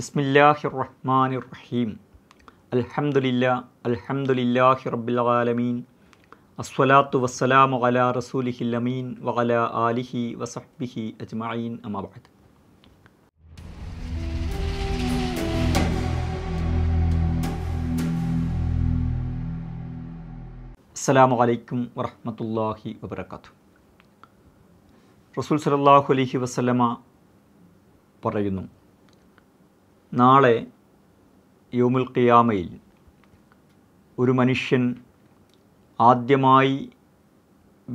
ബിസ്മില്ലാഹി റഹ്മാൻ റഹീം അൽഹംദുലില്ല അൽഹംദുലില്ലാഹി റബ്ബിൽ ആലമീൻ അസ്വലാത്തു വസ്സലാമു അല റസൂലിഹി അമീൻ വഅല ആലിഹി വസഹ്ബിഹി അജ്മഈൻ അമാബാദ് അസ്സാം വലൈക്കും വറഹമത്തല്ലാഹി വബർക്കാത്തു റസൂൽ സലാഹു അലഹി വസ്ലമ പറയുന്നു നാളെ യോമുൽ ഖിയാമയിൽ ഒരു മനുഷ്യൻ ആദ്യമായി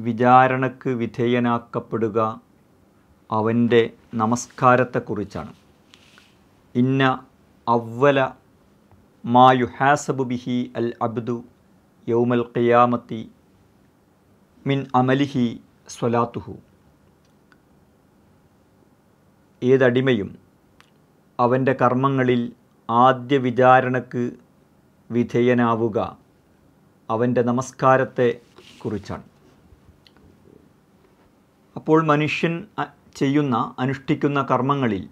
വിചാരണക്ക് വിധേയനാക്കപ്പെടുക അവൻ്റെ നമസ്കാരത്തെക്കുറിച്ചാണ് ഇന്ന അവല മാ യുഹാസബു ബിഹി അൽ അബ്ദു യൗമൽ ഖിയാമത്തി മിൻ അമലിഹി സ്വലാത്തുഹു ഏതടിമയും അവൻ്റെ കർമ്മങ്ങളിൽ ആദ്യ വിചാരണക്ക് വിധേയനാവുക അവൻ്റെ നമസ്കാരത്തെ കുറിച്ചാണ് അപ്പോൾ മനുഷ്യൻ ചെയ്യുന്ന അനുഷ്ഠിക്കുന്ന കർമ്മങ്ങളിൽ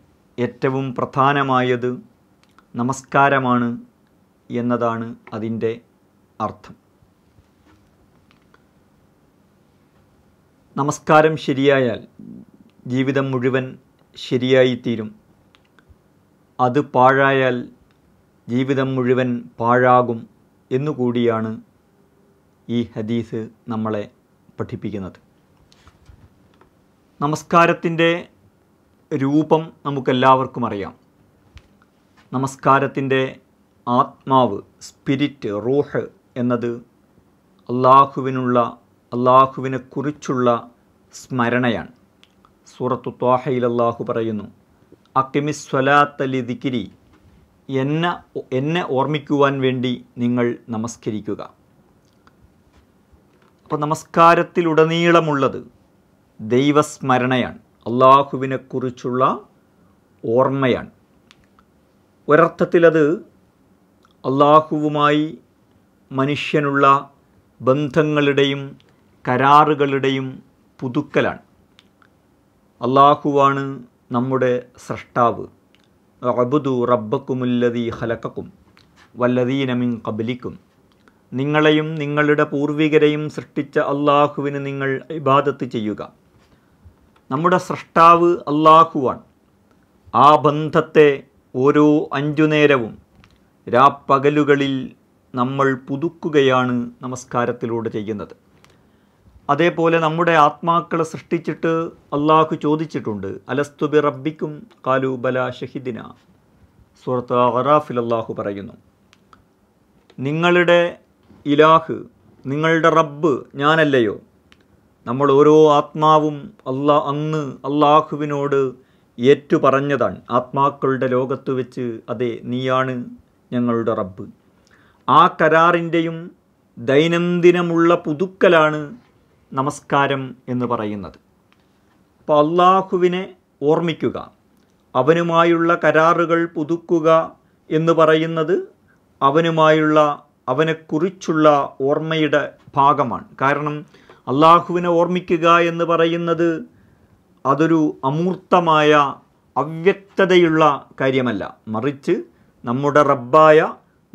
ഏറ്റവും പ്രധാനമായത് നമസ്കാരമാണ് എന്നതാണ് അതിൻ്റെ അർത്ഥം നമസ്കാരം ശരിയായാൽ ജീവിതം മുഴുവൻ ശരിയായിത്തീരും അത് പാഴായാൽ ജീവിതം മുഴുവൻ പാഴാകും എന്നുകൂടിയാണ് ഈ ഹദീസ് നമ്മളെ പഠിപ്പിക്കുന്നത് നമസ്കാരത്തിൻ്റെ രൂപം നമുക്കെല്ലാവർക്കും അറിയാം നമസ്കാരത്തിൻ്റെ ആത്മാവ് സ്പിരിറ്റ് റൂഹ് എന്നത് അള്ളാഹുവിനുള്ള അള്ളാഹുവിനെക്കുറിച്ചുള്ള സ്മരണയാണ് സൂറത്തു ത്വാഹയിൽ അള്ളാഹു പറയുന്നു ദിക്കിരി എന്നെ എന്നെ ഓർമ്മിക്കുവാൻ വേണ്ടി നിങ്ങൾ നമസ്കരിക്കുക അപ്പോൾ നമസ്കാരത്തിലുടനീളമുള്ളത് ദൈവസ്മരണയാണ് അള്ളാഹുവിനെക്കുറിച്ചുള്ള ഓർമ്മയാണ് ഒരർത്ഥത്തിലത് അള്ളാഹുവുമായി മനുഷ്യനുള്ള ബന്ധങ്ങളുടെയും കരാറുകളുടെയും പുതുക്കലാണ് അള്ളാഹുവാണ് നമ്മുടെ സ്രഷ്ടാവ് അബുദു റബ്ബക്കുമുല്ലതി ഹലക്കക്കും വല്ലതീനമിൻ കബലിക്കും നിങ്ങളെയും നിങ്ങളുടെ പൂർവികരെയും സൃഷ്ടിച്ച അള്ളാഹുവിന് നിങ്ങൾ ഇബാദത്ത് ചെയ്യുക നമ്മുടെ സ്രഷ്ടാവ് അള്ളാഹുവാണ് ആ ബന്ധത്തെ ഓരോ അഞ്ചുനേരവും രാപ്പകലുകളിൽ നമ്മൾ പുതുക്കുകയാണ് നമസ്കാരത്തിലൂടെ ചെയ്യുന്നത് അതേപോലെ നമ്മുടെ ആത്മാക്കളെ സൃഷ്ടിച്ചിട്ട് അള്ളാഹു ചോദിച്ചിട്ടുണ്ട് അലസ്തുബി റബ്ബിക്കും കാലു ബല ഷഹിദിന സൂറത്ത് അറാഫിൽ അള്ളാഹു പറയുന്നു നിങ്ങളുടെ ഇലാഹ് നിങ്ങളുടെ റബ്ബ് ഞാനല്ലയോ നമ്മൾ ഓരോ ആത്മാവും അല്ലാ അന്ന് അള്ളാഹുവിനോട് ഏറ്റു പറഞ്ഞതാണ് ആത്മാക്കളുടെ ലോകത്ത് വെച്ച് അതെ നീയാണ് ഞങ്ങളുടെ റബ്ബ് ആ കരാറിൻ്റെയും ദൈനംദിനമുള്ള പുതുക്കലാണ് നമസ്കാരം എന്ന് പറയുന്നത് അപ്പോൾ അള്ളാഹുവിനെ ഓർമ്മിക്കുക അവനുമായുള്ള കരാറുകൾ പുതുക്കുക എന്ന് പറയുന്നത് അവനുമായുള്ള അവനെക്കുറിച്ചുള്ള ഓർമ്മയുടെ ഭാഗമാണ് കാരണം അള്ളാഹുവിനെ ഓർമ്മിക്കുക എന്ന് പറയുന്നത് അതൊരു അമൂർത്തമായ അവ്യക്തതയുള്ള കാര്യമല്ല മറിച്ച് നമ്മുടെ റബ്ബായ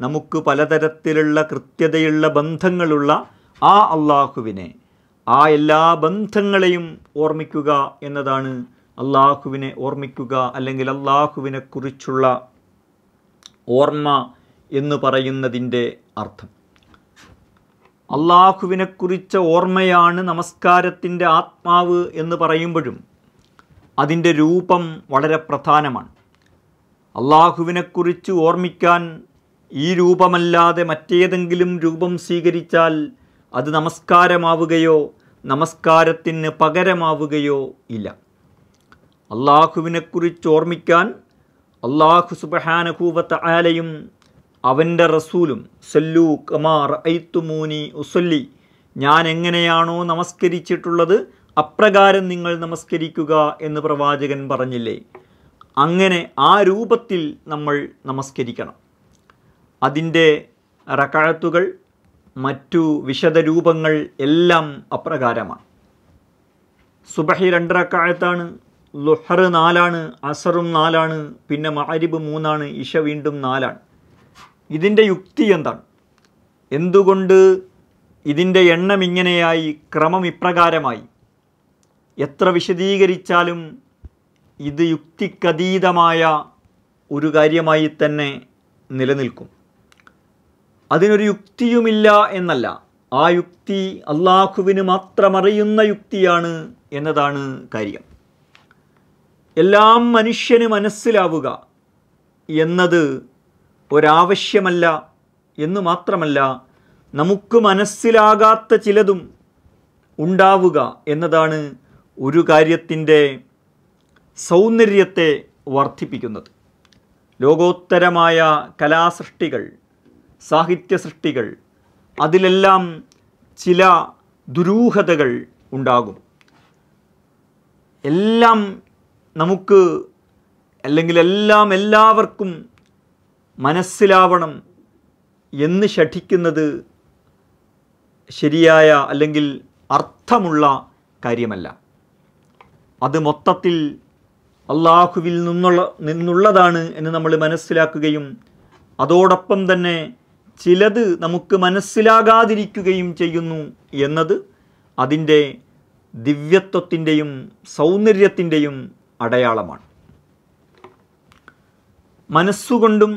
നമുക്ക് പലതരത്തിലുള്ള കൃത്യതയുള്ള ബന്ധങ്ങളുള്ള ആ അള്ളാഹുവിനെ ആ എല്ലാ ബന്ധങ്ങളെയും ഓർമ്മിക്കുക എന്നതാണ് അള്ളാഹുവിനെ ഓർമ്മിക്കുക അല്ലെങ്കിൽ അള്ളാഹുവിനെ കുറിച്ചുള്ള ഓർമ്മ എന്ന് പറയുന്നതിൻ്റെ അർത്ഥം അള്ളാഹുവിനെക്കുറിച്ച ഓർമ്മയാണ് നമസ്കാരത്തിൻ്റെ ആത്മാവ് എന്ന് പറയുമ്പോഴും അതിൻ്റെ രൂപം വളരെ പ്രധാനമാണ് അള്ളാഹുവിനെക്കുറിച്ച് ഓർമ്മിക്കാൻ ഈ രൂപമല്ലാതെ മറ്റേതെങ്കിലും രൂപം സ്വീകരിച്ചാൽ അത് നമസ്കാരമാവുകയോ നമസ്കാരത്തിന് പകരമാവുകയോ ഇല്ല അള്ളാഹുവിനെക്കുറിച്ച് ഓർമ്മിക്കാൻ അള്ളാഹു സുബഹാനഹൂവത്ത് ആലയും അവൻ്റെ റസൂലും സല്ലു കമാർ ഐത്തുമൂനി ഉസല്ലി ഞാൻ എങ്ങനെയാണോ നമസ്കരിച്ചിട്ടുള്ളത് അപ്രകാരം നിങ്ങൾ നമസ്കരിക്കുക എന്ന് പ്രവാചകൻ പറഞ്ഞില്ലേ അങ്ങനെ ആ രൂപത്തിൽ നമ്മൾ നമസ്കരിക്കണം അതിൻ്റെ റക്കാഴത്തുകൾ മറ്റു വിശദരൂപങ്ങൾ എല്ലാം അപ്രകാരമാണ് സുബഹി രണ്ടരക്കാലത്താണ് ലുഹർ നാലാണ് അസറും നാലാണ് പിന്നെ മാരിബ് മൂന്നാണ് ഇഷ വീണ്ടും നാലാണ് ഇതിൻ്റെ യുക്തി എന്താണ് എന്തുകൊണ്ട് ഇതിൻ്റെ എണ്ണം ഇങ്ങനെയായി ക്രമം ഇപ്രകാരമായി എത്ര വിശദീകരിച്ചാലും ഇത് യുക്തിക്കതീതമായ ഒരു കാര്യമായി തന്നെ നിലനിൽക്കും അതിനൊരു യുക്തിയുമില്ല എന്നല്ല ആ യുക്തി അള്ളാഹുവിന് മാത്രമറിയുന്ന യുക്തിയാണ് എന്നതാണ് കാര്യം എല്ലാം മനുഷ്യന് മനസ്സിലാവുക എന്നത് ഒരാവശ്യമല്ല എന്ന് മാത്രമല്ല നമുക്ക് മനസ്സിലാകാത്ത ചിലതും ഉണ്ടാവുക എന്നതാണ് ഒരു കാര്യത്തിൻ്റെ സൗന്ദര്യത്തെ വർദ്ധിപ്പിക്കുന്നത് ലോകോത്തരമായ കലാസൃഷ്ടികൾ സാഹിത്യ സൃഷ്ടികൾ അതിലെല്ലാം ചില ദുരൂഹതകൾ ഉണ്ടാകും എല്ലാം നമുക്ക് അല്ലെങ്കിൽ എല്ലാം എല്ലാവർക്കും മനസ്സിലാവണം എന്ന് ഷഠിക്കുന്നത് ശരിയായ അല്ലെങ്കിൽ അർത്ഥമുള്ള കാര്യമല്ല അത് മൊത്തത്തിൽ അള്ളാഹുവിൽ നിന്നുള്ള നിന്നുള്ളതാണ് എന്ന് നമ്മൾ മനസ്സിലാക്കുകയും അതോടൊപ്പം തന്നെ ചിലത് നമുക്ക് മനസ്സിലാകാതിരിക്കുകയും ചെയ്യുന്നു എന്നത് അതിൻ്റെ ദിവ്യത്വത്തിൻ്റെയും സൗന്ദര്യത്തിൻ്റെയും അടയാളമാണ് മനസ്സുകൊണ്ടും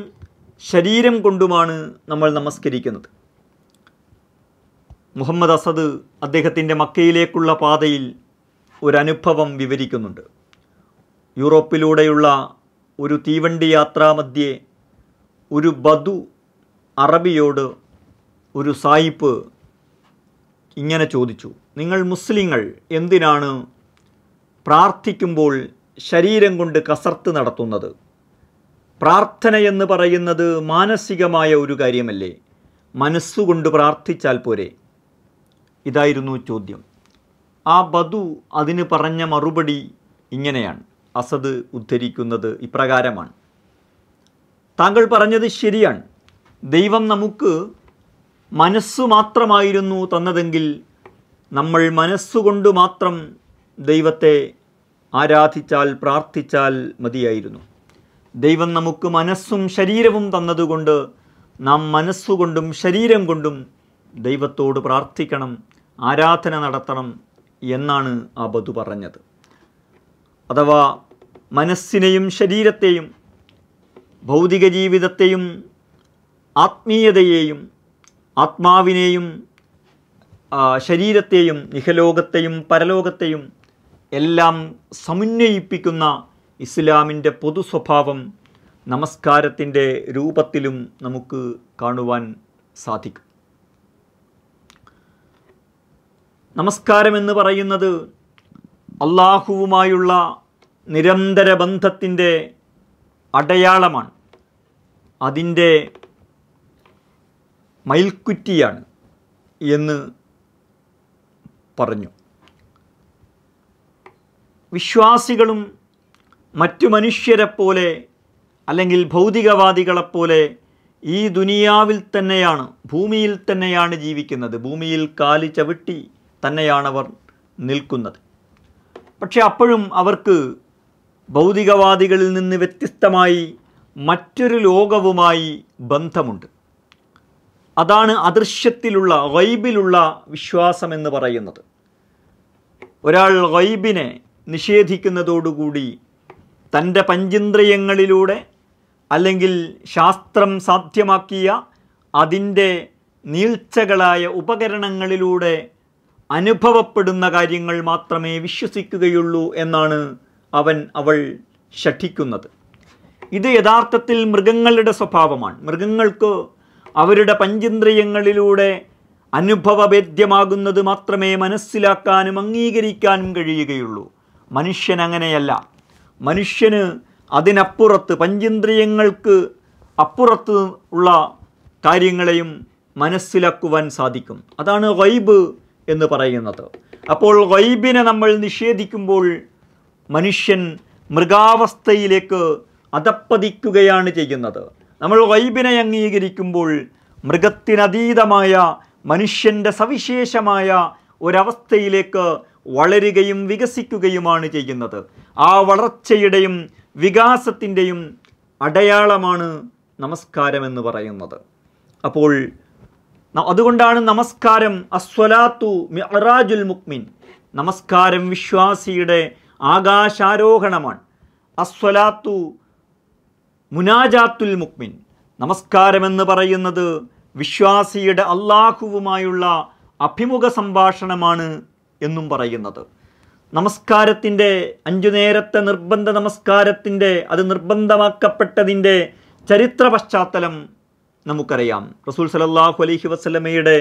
ശരീരം കൊണ്ടുമാണ് നമ്മൾ നമസ്കരിക്കുന്നത് മുഹമ്മദ് അസദ് അദ്ദേഹത്തിൻ്റെ മക്കയിലേക്കുള്ള പാതയിൽ ഒരനുഭവം വിവരിക്കുന്നുണ്ട് യൂറോപ്പിലൂടെയുള്ള ഒരു തീവണ്ടി യാത്രാമധ്യേ ഒരു ബദു അറബിയോട് ഒരു സായിപ്പ് ഇങ്ങനെ ചോദിച്ചു നിങ്ങൾ മുസ്ലിങ്ങൾ എന്തിനാണ് പ്രാർത്ഥിക്കുമ്പോൾ ശരീരം കൊണ്ട് കസർത്ത് നടത്തുന്നത് പ്രാർത്ഥന എന്ന് പറയുന്നത് മാനസികമായ ഒരു കാര്യമല്ലേ മനസ്സുകൊണ്ട് പ്രാർത്ഥിച്ചാൽ പോരെ ഇതായിരുന്നു ചോദ്യം ആ ബധു അതിന് പറഞ്ഞ മറുപടി ഇങ്ങനെയാണ് അസദ് ഉദ്ധരിക്കുന്നത് ഇപ്രകാരമാണ് താങ്കൾ പറഞ്ഞത് ശരിയാണ് ദൈവം നമുക്ക് മനസ്സു മാത്രമായിരുന്നു തന്നതെങ്കിൽ നമ്മൾ മനസ്സുകൊണ്ട് മാത്രം ദൈവത്തെ ആരാധിച്ചാൽ പ്രാർത്ഥിച്ചാൽ മതിയായിരുന്നു ദൈവം നമുക്ക് മനസ്സും ശരീരവും തന്നതുകൊണ്ട് നാം മനസ്സുകൊണ്ടും ശരീരം കൊണ്ടും ദൈവത്തോട് പ്രാർത്ഥിക്കണം ആരാധന നടത്തണം എന്നാണ് ആ ബധു പറഞ്ഞത് അഥവാ മനസ്സിനെയും ശരീരത്തെയും ഭൗതിക ജീവിതത്തെയും ആത്മീയതയെയും ആത്മാവിനെയും ശരീരത്തെയും നിഹലോകത്തെയും പരലോകത്തെയും എല്ലാം സമന്വയിപ്പിക്കുന്ന ഇസ്ലാമിൻ്റെ പൊതു സ്വഭാവം നമസ്കാരത്തിൻ്റെ രൂപത്തിലും നമുക്ക് കാണുവാൻ സാധിക്കും നമസ്കാരം എന്ന് പറയുന്നത് അള്ളാഹുവുമായുള്ള നിരന്തര ബന്ധത്തിൻ്റെ അടയാളമാണ് അതിൻ്റെ മയിൽക്കുറ്റിയാണ് എന്ന് പറഞ്ഞു വിശ്വാസികളും മറ്റു മനുഷ്യരെപ്പോലെ അല്ലെങ്കിൽ ഭൗതികവാദികളെപ്പോലെ ഈ ദുനിയാവിൽ തന്നെയാണ് ഭൂമിയിൽ തന്നെയാണ് ജീവിക്കുന്നത് ഭൂമിയിൽ കാലി ചവിട്ടി തന്നെയാണവർ നിൽക്കുന്നത് പക്ഷെ അപ്പോഴും അവർക്ക് ഭൗതികവാദികളിൽ നിന്ന് വ്യത്യസ്തമായി മറ്റൊരു ലോകവുമായി ബന്ധമുണ്ട് അതാണ് അദൃശ്യത്തിലുള്ള വൈബിലുള്ള വിശ്വാസമെന്ന് പറയുന്നത് ഒരാൾ വൈബിനെ നിഷേധിക്കുന്നതോടുകൂടി തൻ്റെ പഞ്ചിന്ദ്രിയങ്ങളിലൂടെ അല്ലെങ്കിൽ ശാസ്ത്രം സാധ്യമാക്കിയ അതിൻ്റെ നീഴ്ചകളായ ഉപകരണങ്ങളിലൂടെ അനുഭവപ്പെടുന്ന കാര്യങ്ങൾ മാത്രമേ വിശ്വസിക്കുകയുള്ളൂ എന്നാണ് അവൻ അവൾ ഷഠിക്കുന്നത് ഇത് യഥാർത്ഥത്തിൽ മൃഗങ്ങളുടെ സ്വഭാവമാണ് മൃഗങ്ങൾക്ക് അവരുടെ പഞ്ചേന്ദ്രിയങ്ങളിലൂടെ അനുഭവവേദ്യമാകുന്നത് മാത്രമേ മനസ്സിലാക്കാനും അംഗീകരിക്കാനും കഴിയുകയുള്ളൂ മനുഷ്യൻ അങ്ങനെയല്ല മനുഷ്യന് അതിനപ്പുറത്ത് പഞ്ചേന്ദ്രിയങ്ങൾക്ക് അപ്പുറത്ത് ഉള്ള കാര്യങ്ങളെയും മനസ്സിലാക്കുവാൻ സാധിക്കും അതാണ് വൈബ് എന്ന് പറയുന്നത് അപ്പോൾ വൈബിനെ നമ്മൾ നിഷേധിക്കുമ്പോൾ മനുഷ്യൻ മൃഗാവസ്ഥയിലേക്ക് അതപ്പതിക്കുകയാണ് ചെയ്യുന്നത് നമ്മൾ വൈബിനെ അംഗീകരിക്കുമ്പോൾ മൃഗത്തിനതീതമായ മനുഷ്യൻ്റെ സവിശേഷമായ ഒരവസ്ഥയിലേക്ക് വളരുകയും വികസിക്കുകയുമാണ് ചെയ്യുന്നത് ആ വളർച്ചയുടെയും വികാസത്തിൻ്റെയും അടയാളമാണ് നമസ്കാരം എന്ന് പറയുന്നത് അപ്പോൾ അതുകൊണ്ടാണ് നമസ്കാരം അസ്വലാത്തു മിറാജുൽ മുക്മിൻ നമസ്കാരം വിശ്വാസിയുടെ ആകാശാരോഹണമാണ് അസ്വലാത്തു മുനാജാത്തുൽ മുക്മിൻ നമസ്കാരമെന്ന് പറയുന്നത് വിശ്വാസിയുടെ അള്ളാഹുവുമായുള്ള അഭിമുഖ സംഭാഷണമാണ് എന്നും പറയുന്നത് നമസ്കാരത്തിൻ്റെ അഞ്ചു നേരത്തെ നിർബന്ധ നമസ്കാരത്തിൻ്റെ അത് നിർബന്ധമാക്കപ്പെട്ടതിൻ്റെ ചരിത്ര പശ്ചാത്തലം നമുക്കറിയാം റസൂൽ സലല്ലാഹു അലൈഹി വസ്ലമയുടെ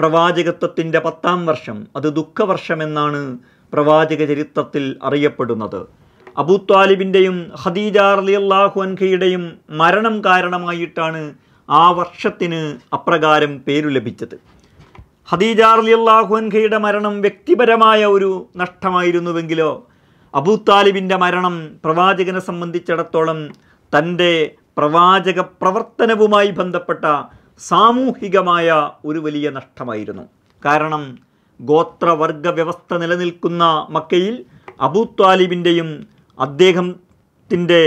പ്രവാചകത്വത്തിൻ്റെ പത്താം വർഷം അത് ദുഃഖവർഷമെന്നാണ് പ്രവാചക ചരിത്രത്തിൽ അറിയപ്പെടുന്നത് അബുത്വാലിബിൻ്റെയും ഹദീജ അലിയല്ലാഹു അൻഖയുടെയും മരണം കാരണമായിട്ടാണ് ആ വർഷത്തിന് അപ്രകാരം പേരു ലഭിച്ചത് ഹദീജ അലിയല്ലാഹു അൻഖയുടെ മരണം വ്യക്തിപരമായ ഒരു നഷ്ടമായിരുന്നുവെങ്കിലോ അബുത്താലിബിൻ്റെ മരണം പ്രവാചകനെ സംബന്ധിച്ചിടത്തോളം തൻ്റെ പ്രവാചക പ്രവർത്തനവുമായി ബന്ധപ്പെട്ട സാമൂഹികമായ ഒരു വലിയ നഷ്ടമായിരുന്നു കാരണം ഗോത്രവർഗ വ്യവസ്ഥ നിലനിൽക്കുന്ന മക്കയിൽ അബൂത്വാലിബിൻ്റെയും അദ്ദേഹത്തിൻ്റെ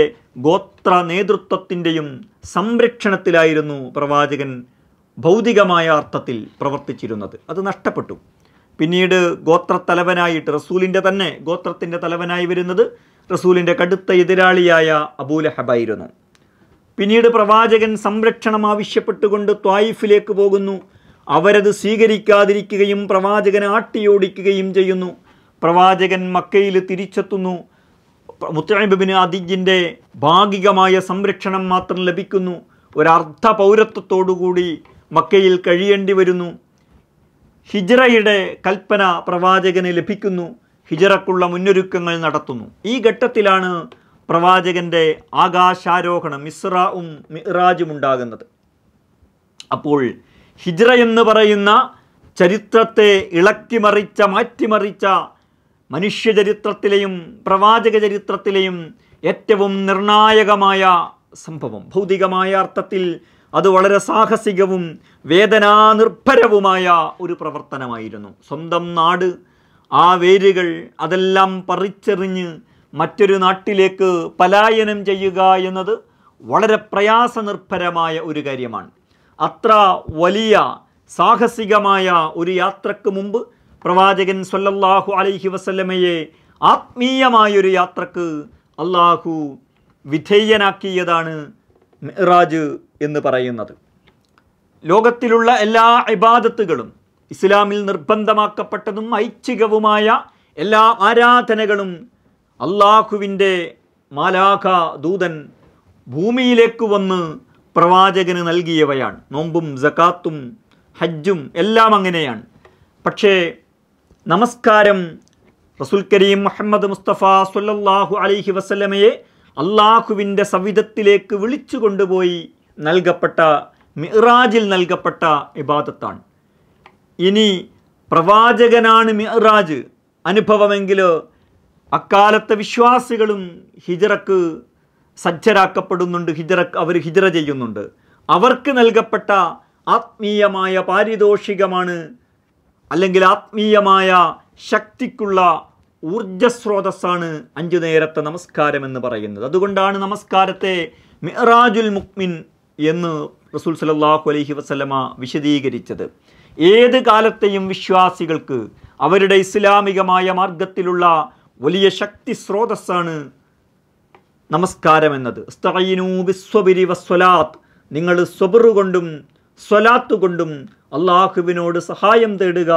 ഗോത്ര നേതൃത്വത്തിൻ്റെയും സംരക്ഷണത്തിലായിരുന്നു പ്രവാചകൻ ഭൗതികമായ അർത്ഥത്തിൽ പ്രവർത്തിച്ചിരുന്നത് അത് നഷ്ടപ്പെട്ടു പിന്നീട് ഗോത്രത്തലവനായിട്ട് റസൂലിൻ്റെ തന്നെ ഗോത്രത്തിൻ്റെ തലവനായി വരുന്നത് റസൂലിൻ്റെ കടുത്ത എതിരാളിയായ അബൂലഹബായിരുന്നു പിന്നീട് പ്രവാചകൻ സംരക്ഷണം ആവശ്യപ്പെട്ടുകൊണ്ട് ത്വായിഫിലേക്ക് പോകുന്നു അവരത് സ്വീകരിക്കാതിരിക്കുകയും പ്രവാചകൻ ആട്ടിയോടിക്കുകയും ചെയ്യുന്നു പ്രവാചകൻ മക്കയിൽ തിരിച്ചെത്തുന്നു ബിൻ അതിജിൻ്റെ ഭാഗികമായ സംരക്ഷണം മാത്രം ലഭിക്കുന്നു ഒരർദ്ധ പൗരത്വത്തോടുകൂടി മക്കയിൽ കഴിയേണ്ടി വരുന്നു ഹിജറയുടെ കൽപ്പന പ്രവാചകന് ലഭിക്കുന്നു ഹിജറക്കുള്ള മുന്നൊരുക്കങ്ങൾ നടത്തുന്നു ഈ ഘട്ടത്തിലാണ് പ്രവാചകൻ്റെ ആകാശാരോഹണം മിസ്രാവും മിറാജും ഉണ്ടാകുന്നത് അപ്പോൾ ഹിജ്ര എന്ന് പറയുന്ന ചരിത്രത്തെ ഇളക്കിമറിച്ച മാറ്റിമറിച്ച മനുഷ്യചരിത്രത്തിലെയും പ്രവാചക ചരിത്രത്തിലെയും ഏറ്റവും നിർണായകമായ സംഭവം ഭൗതികമായ അർത്ഥത്തിൽ അത് വളരെ സാഹസികവും വേദനാനിർഭരവുമായ ഒരു പ്രവർത്തനമായിരുന്നു സ്വന്തം നാട് ആ വേരുകൾ അതെല്ലാം പറിച്ചെറിഞ്ഞ് മറ്റൊരു നാട്ടിലേക്ക് പലായനം ചെയ്യുക എന്നത് വളരെ പ്രയാസനിർഭരമായ ഒരു കാര്യമാണ് അത്ര വലിയ സാഹസികമായ ഒരു യാത്രക്ക് മുമ്പ് പ്രവാചകൻ സൊല്ലാഹു അലൈഹി വസല്ലമയെ ആത്മീയമായൊരു യാത്രക്ക് അള്ളാഹു വിധേയനാക്കിയതാണ് മെഹ്റാജ് എന്ന് പറയുന്നത് ലോകത്തിലുള്ള എല്ലാ ഇബാദത്തുകളും ഇസ്ലാമിൽ നിർബന്ധമാക്കപ്പെട്ടതും ഐച്ഛികവുമായ എല്ലാ ആരാധനകളും അള്ളാഹുവിൻ്റെ മാലാഖ ദൂതൻ ഭൂമിയിലേക്ക് വന്ന് പ്രവാചകന് നൽകിയവയാണ് നോമ്പും ജക്കാത്തും ഹജ്ജും എല്ലാം അങ്ങനെയാണ് പക്ഷേ നമസ്കാരം റസുൽ കരീം മുഹമ്മദ് മുസ്തഫ സൊല്ലാഹു അലൈഹി വസല്ലമയെ അള്ളാഹുവിൻ്റെ സവിധത്തിലേക്ക് വിളിച്ചു കൊണ്ടുപോയി നൽകപ്പെട്ട മിറാജിൽ നൽകപ്പെട്ട ഇബാദത്താണ് ഇനി പ്രവാചകനാണ് മിറാജ് അനുഭവമെങ്കിൽ അക്കാലത്തെ വിശ്വാസികളും ഹിജറക്ക് സജ്ജരാക്കപ്പെടുന്നുണ്ട് ഹിജറ അവർ ഹിജറ ചെയ്യുന്നുണ്ട് അവർക്ക് നൽകപ്പെട്ട ആത്മീയമായ പാരിതോഷികമാണ് അല്ലെങ്കിൽ ആത്മീയമായ ശക്തിക്കുള്ള ഊർജസ്രോതസ്സാണ് അഞ്ചു നേരത്തെ നമസ്കാരം എന്ന് പറയുന്നത് അതുകൊണ്ടാണ് നമസ്കാരത്തെ മിറാജുൽ മുക്മിൻ എന്ന് റസൂൽ സലാഹു അലൈഹി വസ്ലമ വിശദീകരിച്ചത് ഏത് കാലത്തെയും വിശ്വാസികൾക്ക് അവരുടെ ഇസ്ലാമികമായ മാർഗത്തിലുള്ള വലിയ ശക്തി സ്രോതസ്സാണ് നമസ്കാരം എന്നത് നിങ്ങൾ സ്വബറുകൊണ്ടും സ്വലാത്ത് കൊണ്ടും അള്ളാഹുവിനോട് സഹായം തേടുക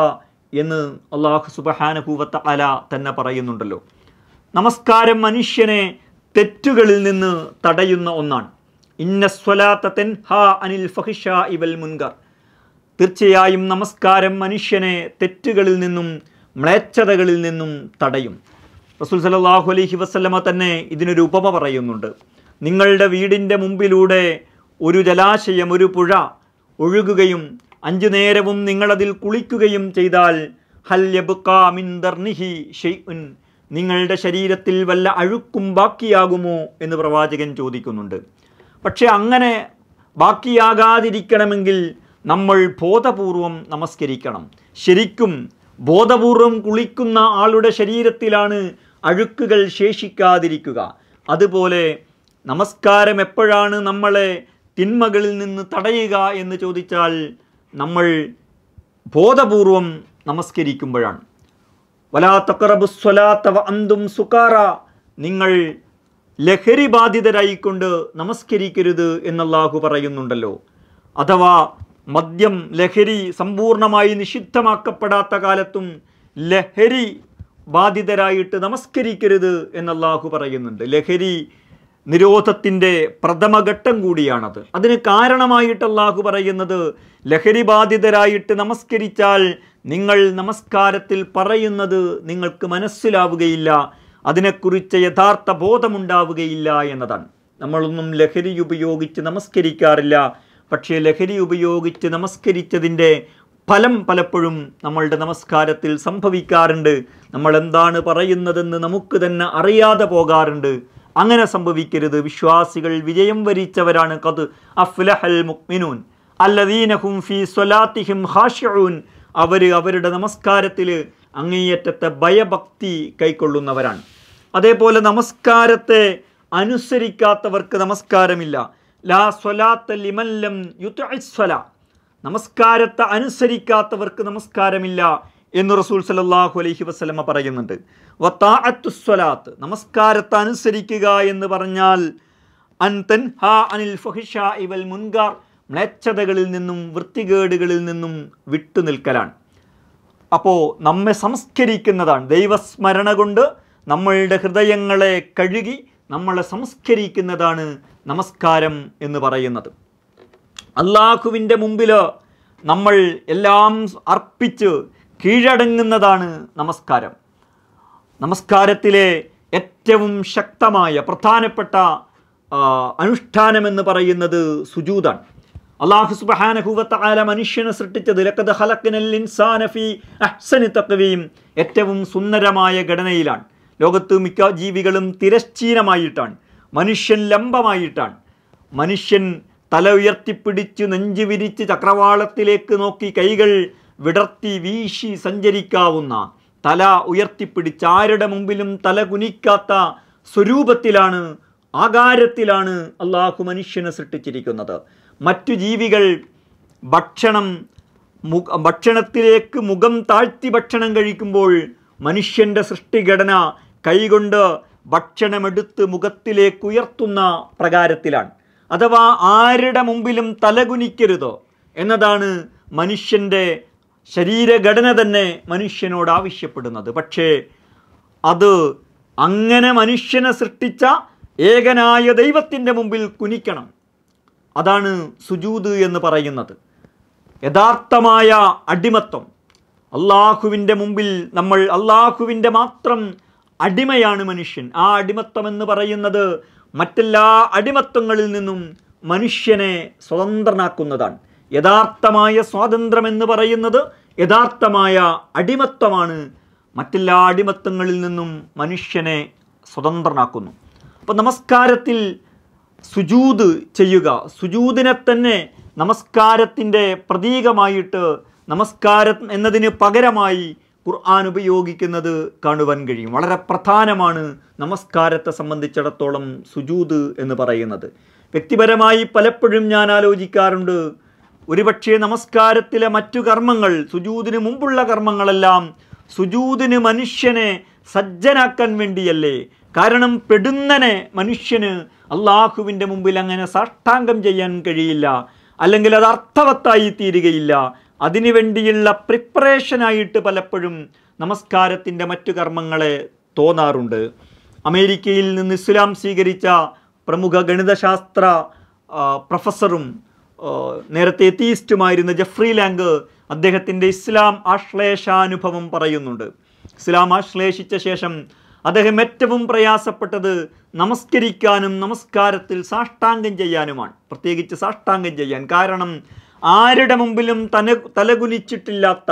എന്ന് അള്ളാഹു സുബഹാനുഭൂവത്ത അല തന്നെ പറയുന്നുണ്ടല്ലോ നമസ്കാരം മനുഷ്യനെ തെറ്റുകളിൽ നിന്ന് തടയുന്ന ഒന്നാണ് ഇന്ന സ്വലാത്ത അനിൽ ഫഹിഷ ഇവൽ മുൻകർ തീർച്ചയായും നമസ്കാരം മനുഷ്യനെ തെറ്റുകളിൽ നിന്നും മ്ലേച്ഛതകളിൽ നിന്നും തടയും റസൂൽ സലാഹു അലഹി വസ്ലമ തന്നെ ഇതിനൊരു ഉപമ പറയുന്നുണ്ട് നിങ്ങളുടെ വീടിൻ്റെ മുമ്പിലൂടെ ഒരു ജലാശയം ഒരു പുഴ ഒഴുകുകയും അഞ്ചു നേരവും നിങ്ങളതിൽ കുളിക്കുകയും ചെയ്താൽ ഹൽ ഷെയ്ഉൻ നിങ്ങളുടെ ശരീരത്തിൽ വല്ല അഴുക്കും ബാക്കിയാകുമോ എന്ന് പ്രവാചകൻ ചോദിക്കുന്നുണ്ട് പക്ഷേ അങ്ങനെ ബാക്കിയാകാതിരിക്കണമെങ്കിൽ നമ്മൾ ബോധപൂർവം നമസ്കരിക്കണം ശരിക്കും ബോധപൂർവം കുളിക്കുന്ന ആളുടെ ശരീരത്തിലാണ് അഴുക്കുകൾ ശേഷിക്കാതിരിക്കുക അതുപോലെ നമസ്കാരം എപ്പോഴാണ് നമ്മളെ തിന്മകളിൽ നിന്ന് തടയുക എന്ന് ചോദിച്ചാൽ നമ്മൾ ബോധപൂർവം നമസ്കരിക്കുമ്പോഴാണ് വലാ തക്കറബുസ്വലാത്തവ അന്തും സുക്കാറ നിങ്ങൾ ലഹരി ബാധിതരായിക്കൊണ്ട് നമസ്കരിക്കരുത് എന്നല്ലാഹു പറയുന്നുണ്ടല്ലോ അഥവാ മദ്യം ലഹരി സമ്പൂർണമായി നിഷിദ്ധമാക്കപ്പെടാത്ത കാലത്തും ലഹരി ബാധിതരായിട്ട് നമസ്കരിക്കരുത് എന്നല്ലാഹു പറയുന്നുണ്ട് ലഹരി നിരോധത്തിൻ്റെ പ്രഥമഘട്ടം കൂടിയാണത് അതിന് കാരണമായിട്ട് അള്ളാഹു പറയുന്നത് ലഹരി ബാധിതരായിട്ട് നമസ്കരിച്ചാൽ നിങ്ങൾ നമസ്കാരത്തിൽ പറയുന്നത് നിങ്ങൾക്ക് മനസ്സിലാവുകയില്ല അതിനെക്കുറിച്ച് യഥാർത്ഥ ബോധമുണ്ടാവുകയില്ല എന്നതാണ് നമ്മളൊന്നും ലഹരി ഉപയോഗിച്ച് നമസ്കരിക്കാറില്ല പക്ഷേ ലഹരി ഉപയോഗിച്ച് നമസ്കരിച്ചതിൻ്റെ ഫലം പലപ്പോഴും നമ്മളുടെ നമസ്കാരത്തിൽ സംഭവിക്കാറുണ്ട് നമ്മൾ എന്താണ് പറയുന്നതെന്ന് നമുക്ക് തന്നെ അറിയാതെ പോകാറുണ്ട് അങ്ങനെ സംഭവിക്കരുത് വിശ്വാസികൾ വിജയം വരിച്ചവരാണ് കത് അഫ്ലഹൽ മുക്മിനൂൻ അല്ലദീനഹും ഫി സ്വലാത്തിഹിം ഹാഷ്യൂൻ അവർ അവരുടെ നമസ്കാരത്തിൽ അങ്ങേയറ്റത്തെ ഭയഭക്തി കൈക്കൊള്ളുന്നവരാണ് അതേപോലെ നമസ്കാരത്തെ അനുസരിക്കാത്തവർക്ക് നമസ്കാരമില്ല ലാ സ്വലാത്ത ലിമല്ലം യുത്തല നമസ്കാരത്തെ അനുസരിക്കാത്തവർക്ക് നമസ്കാരമില്ല എന്ന് റസൂൽ സലാഹു അലൈഹി വസ്ലമ പറയുന്നുണ്ട് വത്താഅത്തുസ്വലാത്ത് നമസ്കാരത്തെ അനുസരിക്കുക എന്ന് പറഞ്ഞാൽ അൻതൻ ഹാ അനിൽ ഫഹിഷ ഇവൽ മുൻകാർ മ്ലേച്ഛതകളിൽ നിന്നും വൃത്തികേടുകളിൽ നിന്നും വിട്ടുനിൽക്കലാണ് അപ്പോൾ നമ്മെ സംസ്കരിക്കുന്നതാണ് ദൈവസ്മരണ കൊണ്ട് നമ്മളുടെ ഹൃദയങ്ങളെ കഴുകി നമ്മളെ സംസ്കരിക്കുന്നതാണ് നമസ്കാരം എന്ന് പറയുന്നത് അള്ളാഹുവിൻ്റെ മുമ്പിൽ നമ്മൾ എല്ലാം അർപ്പിച്ച് കീഴടങ്ങുന്നതാണ് നമസ്കാരം നമസ്കാരത്തിലെ ഏറ്റവും ശക്തമായ പ്രധാനപ്പെട്ട അനുഷ്ഠാനമെന്ന് പറയുന്നത് സുജൂതാണ് അള്ളാഹു സുബഹാനഹുവത്ത ആല മനുഷ്യനെ സൃഷ്ടിച്ചത് ലക്കത് ഹലക്കിനൽ ഇൻസാനഫി അഹ്സനി തക്കവയും ഏറ്റവും സുന്ദരമായ ഘടനയിലാണ് ലോകത്ത് മിക്ക ജീവികളും തിരശ്ചീനമായിട്ടാണ് മനുഷ്യൻ ലംബമായിട്ടാണ് മനുഷ്യൻ തല ഉയർത്തിപ്പിടിച്ച് നെഞ്ചു വിരിച്ച് ചക്രവാളത്തിലേക്ക് നോക്കി കൈകൾ വിടർത്തി വീശി സഞ്ചരിക്കാവുന്ന തല ഉയർത്തിപ്പിടിച്ച് ആരുടെ മുമ്പിലും തല കുനിക്കാത്ത സ്വരൂപത്തിലാണ് ആകാരത്തിലാണ് അള്ളാഹു മനുഷ്യനെ സൃഷ്ടിച്ചിരിക്കുന്നത് മറ്റു ജീവികൾ ഭക്ഷണം ഭക്ഷണത്തിലേക്ക് മുഖം താഴ്ത്തി ഭക്ഷണം കഴിക്കുമ്പോൾ മനുഷ്യൻ്റെ സൃഷ്ടിഘടന കൈകൊണ്ട് ഭക്ഷണമെടുത്ത് മുഖത്തിലേക്ക് ഉയർത്തുന്ന പ്രകാരത്തിലാണ് അഥവാ ആരുടെ മുമ്പിലും തലകുനിക്കരുത് എന്നതാണ് മനുഷ്യൻ്റെ ശരീരഘടന തന്നെ മനുഷ്യനോട് ആവശ്യപ്പെടുന്നത് പക്ഷേ അത് അങ്ങനെ മനുഷ്യനെ സൃഷ്ടിച്ച ഏകനായ ദൈവത്തിൻ്റെ മുമ്പിൽ കുനിക്കണം അതാണ് സുജൂത് എന്ന് പറയുന്നത് യഥാർത്ഥമായ അടിമത്വം അള്ളാഹുവിൻ്റെ മുമ്പിൽ നമ്മൾ അള്ളാഹുവിൻ്റെ മാത്രം അടിമയാണ് മനുഷ്യൻ ആ അടിമത്വം എന്ന് പറയുന്നത് മറ്റെല്ലാ അടിമത്വങ്ങളിൽ നിന്നും മനുഷ്യനെ സ്വതന്ത്രനാക്കുന്നതാണ് യഥാർത്ഥമായ സ്വാതന്ത്ര്യം എന്ന് പറയുന്നത് യഥാർത്ഥമായ അടിമത്വമാണ് മറ്റെല്ലാ അടിമത്വങ്ങളിൽ നിന്നും മനുഷ്യനെ സ്വതന്ത്രനാക്കുന്നു അപ്പോൾ നമസ്കാരത്തിൽ സുജൂത് ചെയ്യുക സുജൂതിനെ തന്നെ നമസ്കാരത്തിൻ്റെ പ്രതീകമായിട്ട് നമസ്കാരം എന്നതിന് പകരമായി ഖുർആൻ ഉപയോഗിക്കുന്നത് കാണുവാൻ കഴിയും വളരെ പ്രധാനമാണ് നമസ്കാരത്തെ സംബന്ധിച്ചിടത്തോളം സുജൂത് എന്ന് പറയുന്നത് വ്യക്തിപരമായി പലപ്പോഴും ഞാൻ ആലോചിക്കാറുണ്ട് ഒരുപക്ഷേ നമസ്കാരത്തിലെ മറ്റു കർമ്മങ്ങൾ സുജൂതിന് മുമ്പുള്ള കർമ്മങ്ങളെല്ലാം സുജൂതിന് മനുഷ്യനെ സജ്ജനാക്കാൻ വേണ്ടിയല്ലേ കാരണം പെടുന്നനെ മനുഷ്യന് അള്ളാഹുവിൻ്റെ മുമ്പിൽ അങ്ങനെ സാഷ്ടാംഗം ചെയ്യാൻ കഴിയില്ല അല്ലെങ്കിൽ അത് അർത്ഥവത്തായി തീരുകയില്ല അതിനു വേണ്ടിയുള്ള പ്രിപ്പറേഷനായിട്ട് പലപ്പോഴും നമസ്കാരത്തിൻ്റെ മറ്റു കർമ്മങ്ങളെ തോന്നാറുണ്ട് അമേരിക്കയിൽ നിന്ന് ഇസ്ലാം സ്വീകരിച്ച പ്രമുഖ ഗണിതശാസ്ത്ര പ്രൊഫസറും നേരത്തെ എത്തീസ്റ്റുമായിരുന്ന ജഫ്രി ലാങ്ക് അദ്ദേഹത്തിൻ്റെ ഇസ്ലാം ആശ്ലേഷാനുഭവം പറയുന്നുണ്ട് ഇസ്ലാം ആശ്ലേഷിച്ച ശേഷം അദ്ദേഹം ഏറ്റവും പ്രയാസപ്പെട്ടത് നമസ്കരിക്കാനും നമസ്കാരത്തിൽ സാഷ്ടാംഗം ചെയ്യാനുമാണ് പ്രത്യേകിച്ച് സാഷ്ടാംഗം ചെയ്യാൻ കാരണം ആരുടെ മുമ്പിലും തന തലകുനിച്ചിട്ടില്ലാത്ത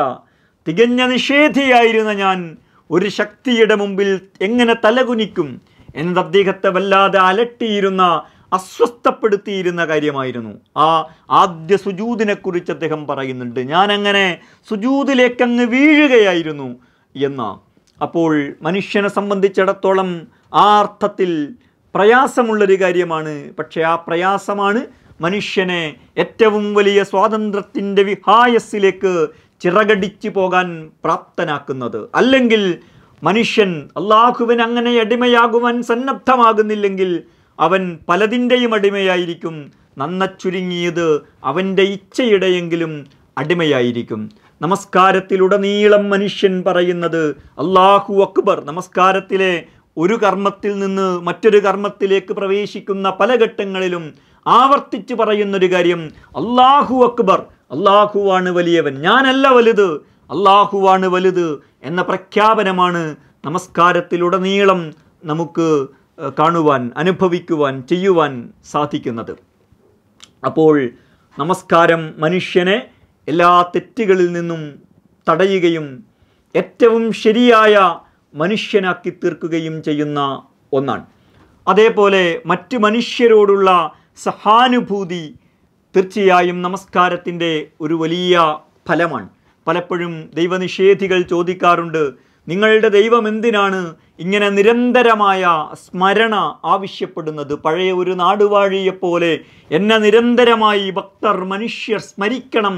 തികഞ്ഞ നിഷേധിയായിരുന്ന ഞാൻ ഒരു ശക്തിയുടെ മുമ്പിൽ എങ്ങനെ തലകുനിക്കും എന്നത് അദ്ദേഹത്തെ വല്ലാതെ അലട്ടിയിരുന്ന അസ്വസ്ഥപ്പെടുത്തിയിരുന്ന കാര്യമായിരുന്നു ആ ആദ്യ സുജൂദിനെക്കുറിച്ച് അദ്ദേഹം പറയുന്നുണ്ട് ഞാനങ്ങനെ സുജൂതിലേക്കങ്ങ് വീഴുകയായിരുന്നു എന്ന അപ്പോൾ മനുഷ്യനെ സംബന്ധിച്ചിടത്തോളം ആ അർത്ഥത്തിൽ പ്രയാസമുള്ളൊരു കാര്യമാണ് പക്ഷേ ആ പ്രയാസമാണ് മനുഷ്യനെ ഏറ്റവും വലിയ സ്വാതന്ത്ര്യത്തിൻ്റെ വിഹായസിലേക്ക് ചിറകടിച്ചു പോകാൻ പ്രാപ്തനാക്കുന്നത് അല്ലെങ്കിൽ മനുഷ്യൻ അള്ളാഹുവിന് അങ്ങനെ അടിമയാകുവാൻ സന്നദ്ധമാകുന്നില്ലെങ്കിൽ അവൻ പലതിൻ്റെയും അടിമയായിരിക്കും നന്ന ചുരുങ്ങിയത് അവൻ്റെ ഇച്ഛയുടെയെങ്കിലും അടിമയായിരിക്കും നമസ്കാരത്തിലുടനീളം മനുഷ്യൻ പറയുന്നത് അള്ളാഹു അക്ബർ നമസ്കാരത്തിലെ ഒരു കർമ്മത്തിൽ നിന്ന് മറ്റൊരു കർമ്മത്തിലേക്ക് പ്രവേശിക്കുന്ന പല ഘട്ടങ്ങളിലും ആവർത്തിച്ച് പറയുന്നൊരു കാര്യം അള്ളാഹു അക്ബർ അള്ളാഹുവാണ് വലിയവൻ ഞാനല്ല വലുത് അള്ളാഹുവാണ് വലുത് എന്ന പ്രഖ്യാപനമാണ് നമസ്കാരത്തിലുടനീളം നമുക്ക് കാണുവാൻ അനുഭവിക്കുവാൻ ചെയ്യുവാൻ സാധിക്കുന്നത് അപ്പോൾ നമസ്കാരം മനുഷ്യനെ എല്ലാ തെറ്റുകളിൽ നിന്നും തടയുകയും ഏറ്റവും ശരിയായ മനുഷ്യനാക്കി തീർക്കുകയും ചെയ്യുന്ന ഒന്നാണ് അതേപോലെ മറ്റ് മനുഷ്യരോടുള്ള സഹാനുഭൂതി തീർച്ചയായും നമസ്കാരത്തിൻ്റെ ഒരു വലിയ ഫലമാണ് പലപ്പോഴും ദൈവനിഷേധികൾ ചോദിക്കാറുണ്ട് നിങ്ങളുടെ ദൈവം എന്തിനാണ് ഇങ്ങനെ നിരന്തരമായ സ്മരണ ആവശ്യപ്പെടുന്നത് പഴയ ഒരു നാടുവാഴിയെപ്പോലെ എന്നെ നിരന്തരമായി ഭക്തർ മനുഷ്യർ സ്മരിക്കണം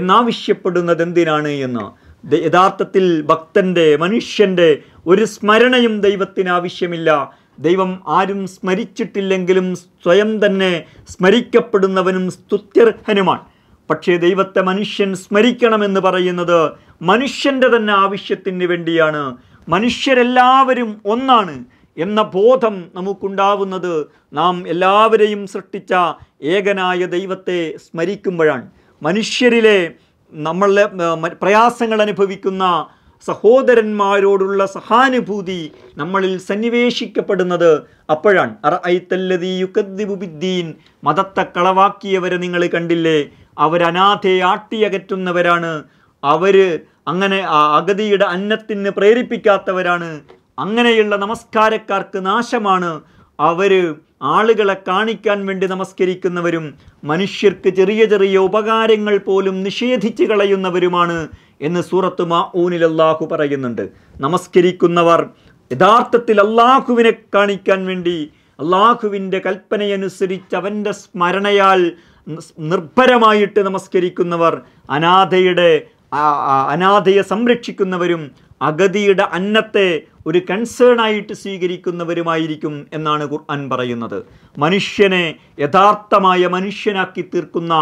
എന്നാവശ്യപ്പെടുന്നത് എന്തിനാണ് എന്ന് യഥാർത്ഥത്തിൽ ഭക്തൻ്റെ മനുഷ്യൻ്റെ ഒരു സ്മരണയും ദൈവത്തിന് ആവശ്യമില്ല ദൈവം ആരും സ്മരിച്ചിട്ടില്ലെങ്കിലും സ്വയം തന്നെ സ്മരിക്കപ്പെടുന്നവനും സ്തുത്യർഹനുമാണ് പക്ഷേ ദൈവത്തെ മനുഷ്യൻ സ്മരിക്കണമെന്ന് പറയുന്നത് മനുഷ്യൻ്റെ തന്നെ ആവശ്യത്തിന് വേണ്ടിയാണ് മനുഷ്യരെല്ലാവരും ഒന്നാണ് എന്ന ബോധം നമുക്കുണ്ടാവുന്നത് നാം എല്ലാവരെയും സൃഷ്ടിച്ച ഏകനായ ദൈവത്തെ സ്മരിക്കുമ്പോഴാണ് മനുഷ്യരിലെ നമ്മളെ പ്രയാസങ്ങൾ അനുഭവിക്കുന്ന സഹോദരന്മാരോടുള്ള സഹാനുഭൂതി നമ്മളിൽ സന്നിവേശിക്കപ്പെടുന്നത് അപ്പോഴാണ് അറ ഐത്തല്ലതി യുക്കദ്ദിബുദ്ദീൻ മതത്തെ കളവാക്കിയവരെ നിങ്ങൾ കണ്ടില്ലേ അവരനാഥയെ ആട്ടിയകറ്റുന്നവരാണ് അവർ അങ്ങനെ ആ അഗതിയുടെ അന്നത്തിന് പ്രേരിപ്പിക്കാത്തവരാണ് അങ്ങനെയുള്ള നമസ്കാരക്കാർക്ക് നാശമാണ് അവർ ആളുകളെ കാണിക്കാൻ വേണ്ടി നമസ്കരിക്കുന്നവരും മനുഷ്യർക്ക് ചെറിയ ചെറിയ ഉപകാരങ്ങൾ പോലും നിഷേധിച്ച് കളയുന്നവരുമാണ് എന്ന് സൂറത്ത് മാ ഊനിൽ അള്ളാഹു പറയുന്നുണ്ട് നമസ്കരിക്കുന്നവർ യഥാർത്ഥത്തിൽ അള്ളാഹുവിനെ കാണിക്കാൻ വേണ്ടി അള്ളാഹുവിൻ്റെ കൽപ്പനയനുസരിച്ച് അവൻ്റെ സ്മരണയാൽ നിർഭരമായിട്ട് നമസ്കരിക്കുന്നവർ അനാഥയുടെ അനാഥയെ സംരക്ഷിക്കുന്നവരും അഗതിയുടെ അന്നത്തെ ഒരു കൺസേണായിട്ട് സ്വീകരിക്കുന്നവരുമായിരിക്കും എന്നാണ് ഖുർആൻ പറയുന്നത് മനുഷ്യനെ യഥാർത്ഥമായ മനുഷ്യനാക്കി തീർക്കുന്ന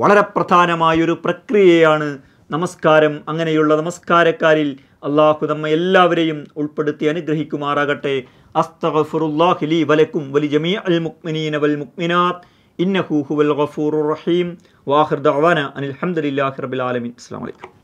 വളരെ പ്രധാനമായൊരു പ്രക്രിയയാണ് നമസ്കാരം അങ്ങനെയുള്ള നമസ്കാരക്കാരിൽ അള്ളാഹു നമ്മെ എല്ലാവരെയും ഉൾപ്പെടുത്തി അനുഗ്രഹിക്കുമാറാകട്ടെ അസ്തഫുറുല്ലാഹ് ലി വലക്കും വലി ജമീ അൽ മുക്മിനീൻ വൽ മുക്മിനാത്ത് إنه هو الغفور الرحيم وآخر دعوانا أن الحمد لله رب العالمين السلام عليكم